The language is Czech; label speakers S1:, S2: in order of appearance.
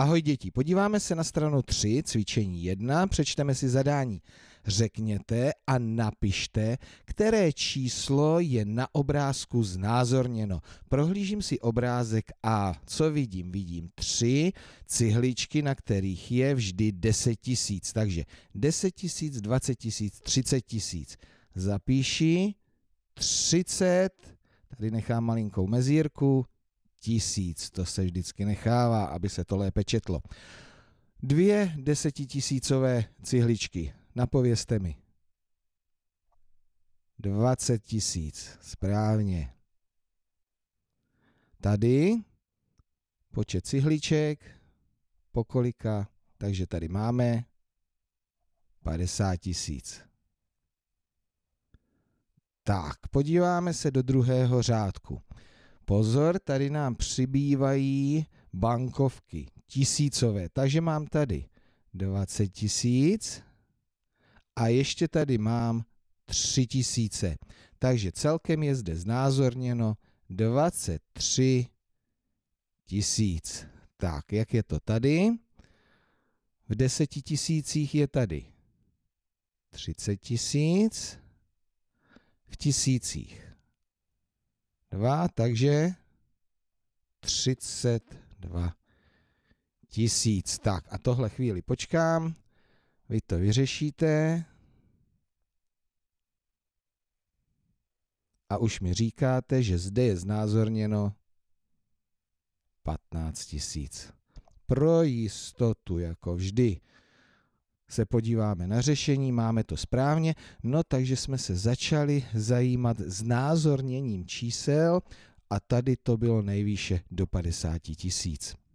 S1: Ahoj děti, podíváme se na stranu 3, cvičení 1, přečteme si zadání. Řekněte a napište, které číslo je na obrázku znázorněno. Prohlížím si obrázek A. Co vidím? Vidím tři cihličky, na kterých je vždy 10 tisíc. Takže 10 tisíc, 20 tisíc, 30 tisíc. Zapíši 30, tady nechám malinkou mezírku, tisíc. To se vždycky nechává, aby se to lépe četlo. Dvě desetitisícové cihličky. napověste mi. 20 tisíc. Správně. Tady počet cihliček, pokolika, takže tady máme 50 tisíc. Tak, podíváme se do druhého řádku. Pozor, tady nám přibývají bankovky tisícové. Takže mám tady 20 tisíc a ještě tady mám 3 tisíce. Takže celkem je zde znázorněno 23 tisíc. Tak, jak je to tady? V deseti tisících je tady 30 tisíc, v tisících 2, takže 32 tisíc. Tak a tohle chvíli počkám, vy to vyřešíte. A už mi říkáte, že zde je znázorněno 15 tisíc. Pro jistotu, jako vždy se podíváme na řešení, máme to správně, no takže jsme se začali zajímat názorněním čísel a tady to bylo nejvýše do 50 tisíc.